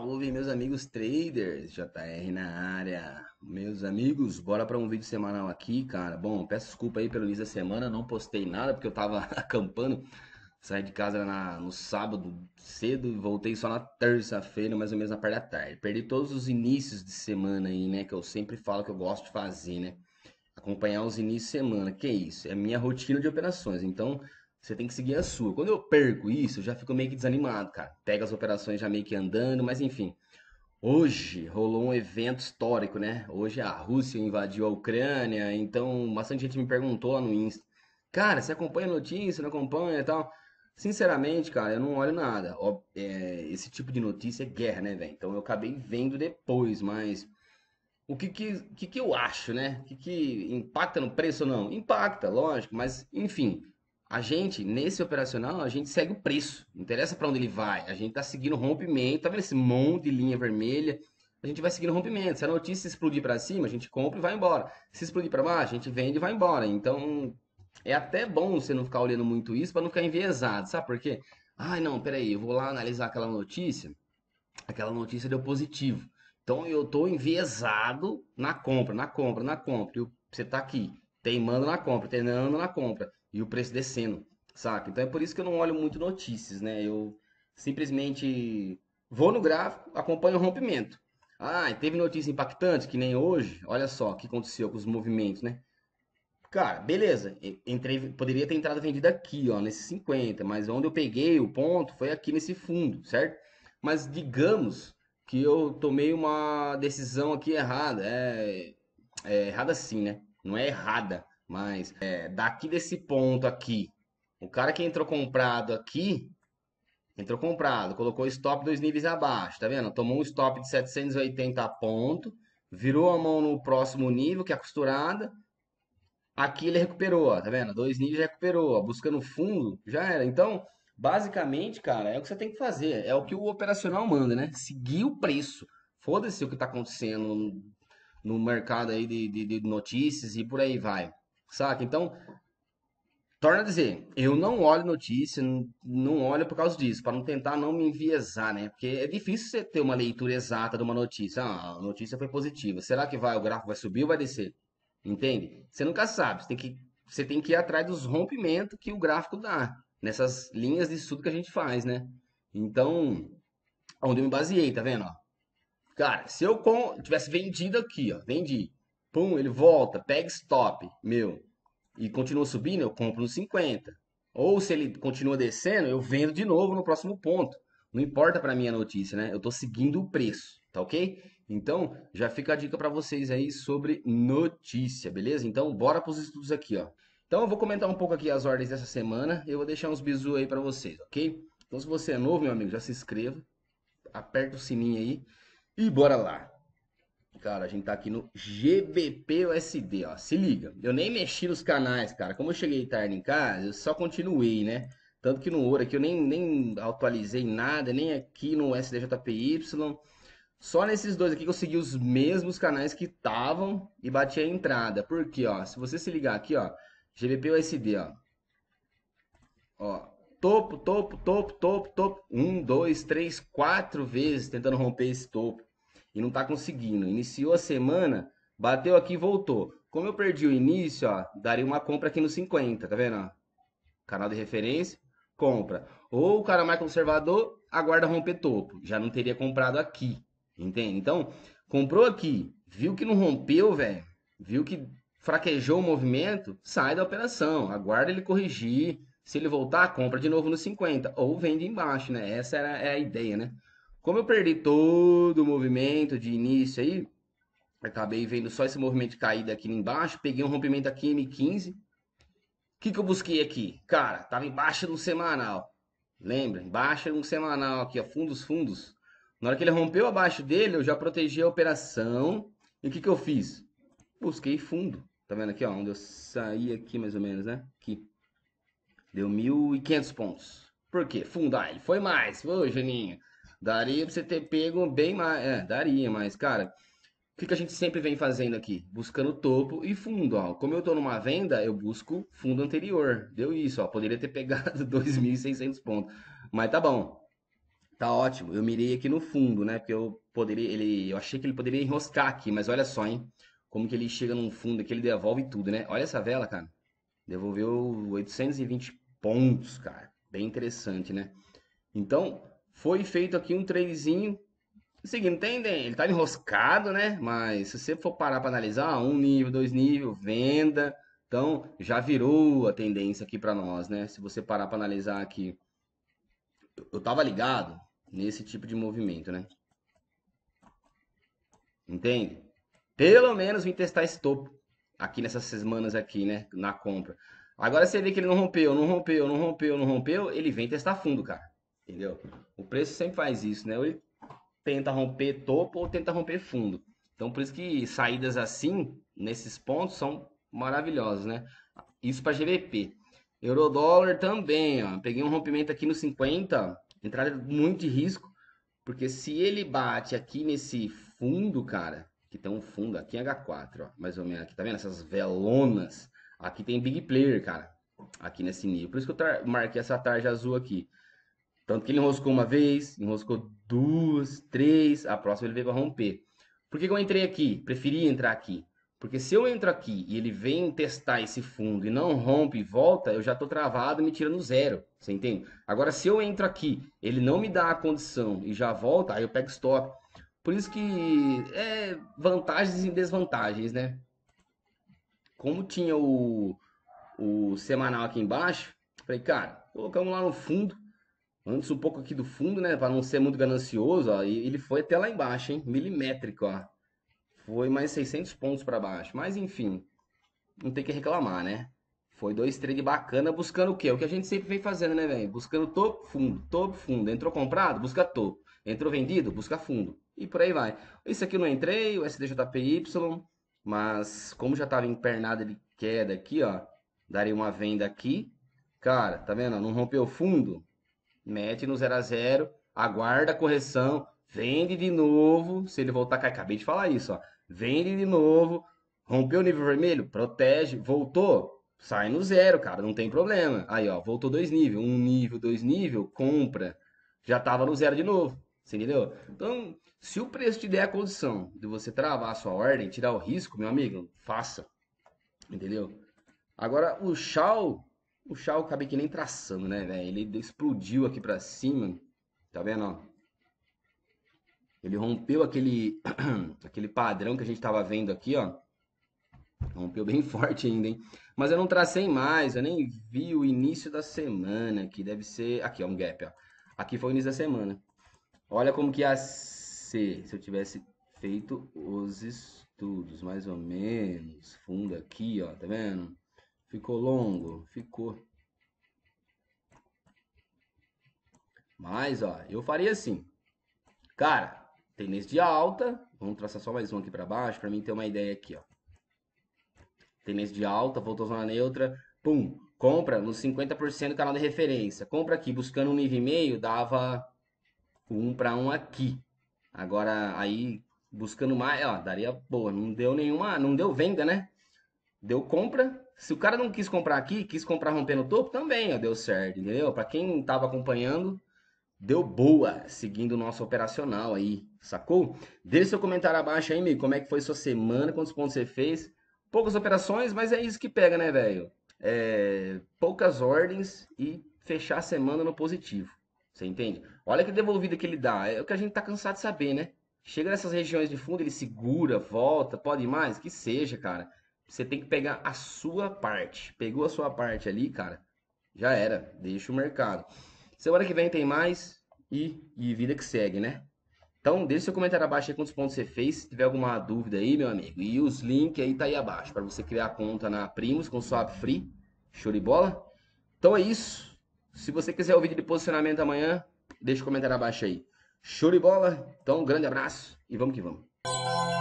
Salve, meus amigos traders, JR na área. Meus amigos, bora para um vídeo semanal aqui, cara. Bom, peço desculpa aí pelo início da semana, não postei nada porque eu tava acampando. Saí de casa na, no sábado cedo e voltei só na terça-feira, mais ou menos na parte da tarde. Perdi todos os inícios de semana aí, né? Que eu sempre falo que eu gosto de fazer, né? Acompanhar os inícios de semana, que é isso? É minha rotina de operações. Então, você tem que seguir a sua. Quando eu perco isso, eu já fico meio que desanimado, cara. Pega as operações já meio que andando, mas enfim. Hoje rolou um evento histórico, né? Hoje a Rússia invadiu a Ucrânia, então bastante gente me perguntou lá no Insta. Cara, você acompanha a notícia, não acompanha e tal? Sinceramente, cara, eu não olho nada. É, esse tipo de notícia é guerra, né, velho? Então eu acabei vendo depois, mas o que que, que, que eu acho, né? O que, que impacta no preço ou não? Impacta, lógico, mas enfim, a gente, nesse operacional, a gente segue o preço. Não interessa para onde ele vai. A gente está seguindo rompimento. Tá vendo esse monte de linha vermelha? A gente vai seguindo rompimento. Se a notícia explodir para cima, a gente compra e vai embora. Se explodir para baixo, a gente vende e vai embora. Então, é até bom você não ficar olhando muito isso para não ficar enviesado, sabe por quê? Ai, não, peraí, eu vou lá analisar aquela notícia. Aquela notícia deu positivo. Então eu estou enviesado na compra, na compra, na compra. E você está aqui, teimando na compra, treinando na compra e o preço descendo, saca? Então é por isso que eu não olho muito notícias, né? Eu simplesmente vou no gráfico, acompanho o rompimento. Ah, teve notícia impactante que nem hoje. Olha só o que aconteceu com os movimentos, né? Cara, beleza. Entrei, poderia ter entrado vendida aqui, ó, nesse 50, mas onde eu peguei o ponto foi aqui nesse fundo, certo? Mas digamos que eu tomei uma decisão aqui errada. É, é errada sim, né? Não é errada. Mas é, daqui desse ponto aqui, o cara que entrou comprado aqui, entrou comprado, colocou stop dois níveis abaixo, tá vendo? Tomou um stop de 780 ponto, virou a mão no próximo nível, que é a costurada. Aqui ele recuperou, ó, tá vendo? Dois níveis recuperou, ó, buscando fundo, já era. Então, basicamente, cara, é o que você tem que fazer, é o que o operacional manda, né? Seguir o preço. Foda-se o que tá acontecendo no mercado aí de, de, de notícias e por aí vai. Saca? Então, torna a dizer, eu não olho notícia, não olho por causa disso, para não tentar não me enviesar, né? Porque é difícil você ter uma leitura exata de uma notícia. Ah, a notícia foi positiva. Será que vai, o gráfico vai subir ou vai descer? Entende? Você nunca sabe. Você tem que, você tem que ir atrás dos rompimentos que o gráfico dá nessas linhas de estudo que a gente faz, né? Então, onde eu me baseei, tá vendo? Ó? Cara, se eu tivesse vendido aqui, ó, vendi Pum, ele volta, pega stop, meu, e continua subindo, eu compro nos 50. Ou se ele continua descendo, eu vendo de novo no próximo ponto. Não importa para mim a notícia, né? Eu estou seguindo o preço, tá ok? Então, já fica a dica para vocês aí sobre notícia, beleza? Então, bora pros estudos aqui, ó. Então, eu vou comentar um pouco aqui as ordens dessa semana. Eu vou deixar uns bisu aí para vocês, ok? Então, se você é novo, meu amigo, já se inscreva, aperta o sininho aí e bora lá. Cara, a gente tá aqui no GBPUSD USD, ó. Se liga. Eu nem mexi nos canais, cara. Como eu cheguei tarde em casa, eu só continuei, né? Tanto que no ouro aqui eu nem, nem atualizei nada, nem aqui no SDJPY. Só nesses dois aqui que eu segui os mesmos canais que estavam e bati a entrada. Porque, ó, se você se ligar aqui, ó, GBP USD, ó. Ó, topo, topo, topo, topo, topo. Um, dois, três, quatro vezes tentando romper esse topo e não está conseguindo. Iniciou a semana, bateu aqui e voltou. Como eu perdi o início, ó, daria uma compra aqui no 50, tá vendo? Canal de referência, compra. Ou o cara mais conservador aguarda romper topo. Já não teria comprado aqui, entende? Então, comprou aqui, viu que não rompeu, velho, viu que fraquejou o movimento, sai da operação, aguarda ele corrigir. Se ele voltar, compra de novo no 50 ou vende embaixo, né? Essa era, é a ideia, né? Como eu perdi todo o movimento de início aí, acabei vendo só esse movimento de caída aqui embaixo, peguei um rompimento aqui M15. O que, que eu busquei aqui? Cara, tava embaixo de um semanal. Lembra? Embaixo de um semanal aqui, ó, fundos, fundos. Na hora que ele rompeu abaixo dele, eu já protegi a operação. E o que, que eu fiz? Busquei fundo. Tá vendo aqui, ó, onde eu saí aqui mais ou menos, né? Aqui. Deu 1.500 pontos. Por quê? Fundo, ah, ele foi mais. Ô, Juninho. Daria pra você ter pego bem mais. É, daria, mas, cara, o que, que a gente sempre vem fazendo aqui? Buscando topo e fundo, ó. Como eu tô numa venda, eu busco fundo anterior. Deu isso, ó. Poderia ter pegado 2.600 pontos. Mas tá bom. Tá ótimo. Eu mirei aqui no fundo, né? Porque eu poderia. Ele, eu achei que ele poderia enroscar aqui, mas olha só, hein? Como que ele chega num fundo aqui, ele devolve tudo, né? Olha essa vela, cara. Devolveu 820 pontos, cara. Bem interessante, né? Então, foi feito aqui um tradezinho. É seguindo, tem, tem, né? ele tá enroscado, né? Mas se você for parar para analisar, um nível, dois nível, venda. Então, já virou a tendência aqui para nós, né? Se você parar para analisar aqui, eu tava ligado nesse tipo de movimento, né? Entende? Pelo menos vim testar esse topo aqui nessas semanas aqui, né, na compra. Agora você vê que ele não rompeu, não rompeu, não rompeu, não rompeu, ele vem testar fundo, cara entendeu? O preço sempre faz isso, né? Ou ele tenta romper topo ou tenta romper fundo. Então, por isso que saídas assim, nesses pontos, são maravilhosas, né? Isso para GVP. Eurodólar também, ó. Peguei um rompimento aqui no 50, entrada muito de risco, porque se ele bate aqui nesse fundo, cara, que tem um fundo aqui em H4, ó, mais ou menos aqui, tá vendo? Essas velonas. Aqui tem big player, cara, aqui nesse nível. Por isso que eu marquei essa tarja azul aqui. Tanto que ele enroscou uma vez, enroscou duas, três, a próxima ele veio para romper. Por que, que eu entrei aqui? Preferi entrar aqui. Porque se eu entro aqui e ele vem testar esse fundo e não rompe e volta, eu já estou travado e me tira no zero. Você entende? Agora, se eu entro aqui, ele não me dá a condição e já volta, aí eu pego stop. Por isso que é vantagens e desvantagens, né? Como tinha o, o semanal aqui embaixo, falei, cara, colocamos lá no fundo. Antes um pouco aqui do fundo, né? Para não ser muito ganancioso, ó, e ele foi até lá embaixo, hein? Milimétrico, ó. Foi mais 600 pontos para baixo. Mas enfim, não tem que reclamar, né? Foi dois trades bacana buscando o quê? O que a gente sempre vem fazendo, né, velho? Buscando topo, fundo, topo, fundo. Entrou comprado? Busca topo. Entrou vendido? Busca fundo. E por aí vai. Isso aqui eu não entrei, o SDJPY, mas como já estava empernado de queda aqui, ó, daria uma venda aqui. Cara, tá vendo? Não rompeu fundo, mete no 0 a 0 aguarda a correção, vende de novo. Se ele voltar, cai. Acabei de falar isso, ó. Vende de novo. Rompeu o nível vermelho, protege, voltou, sai no zero, cara, não tem problema. Aí, ó, voltou dois níveis, um nível, dois níveis compra, já tava no zero de novo, você entendeu? Então, se o preço te der a condição de você travar a sua ordem, tirar o risco, meu amigo, faça, entendeu? Agora, o Shaw Puxar O cabelo que nem traçando, né, velho? Ele explodiu aqui para cima. Tá vendo, ó? Ele rompeu aquele, aquele padrão que a gente tava vendo aqui, ó. Rompeu bem forte ainda, hein? Mas eu não tracei mais, eu nem vi o início da semana, que deve ser... Aqui, ó, um gap, ó. Aqui foi o início da semana. Olha como que ia ser se eu tivesse feito os estudos, mais ou menos. Fundo aqui, ó, tá vendo? Ficou longo? Ficou. Mas, ó, eu faria assim. Cara, tendência de alta. Vamos traçar só mais um aqui para baixo, para mim ter uma ideia aqui, ó. Tendência de alta, voltou zona neutra. Pum, compra nos 50% do canal de referência. Compra aqui, buscando um nível e meio, dava um para um aqui. Agora, aí, buscando mais, ó, daria boa. Não deu nenhuma, não deu venda, né? Deu compra, se o cara não quis comprar aqui, quis comprar rompendo o topo, também ó, deu certo, entendeu? Para quem estava acompanhando, deu boa, seguindo o nosso operacional aí, sacou? Deixe seu comentário abaixo aí, amigo, como é que foi sua semana, quantos pontos você fez. Poucas operações, mas é isso que pega, né, velho? É, poucas ordens e fechar a semana no positivo. Você entende? Olha que devolvida que ele dá. É o que a gente tá cansado de saber, né? Chega nessas regiões de fundo, ele segura, volta, pode mais, que seja, cara você tem que pegar a sua parte. Pegou a sua parte ali, cara, já era. Deixa o mercado. Semana que vem tem mais e, e vida que segue, né? Então, deixa seu comentário abaixo aí quantos pontos você fez, se tiver alguma dúvida aí, meu amigo. E os links aí tá aí abaixo, para você criar a conta na Primos com swap free. Show de bola? Então é isso. Se você quiser o vídeo de posicionamento amanhã, deixa o comentário abaixo aí. Show de bola? Então, um grande abraço e vamos que vamos.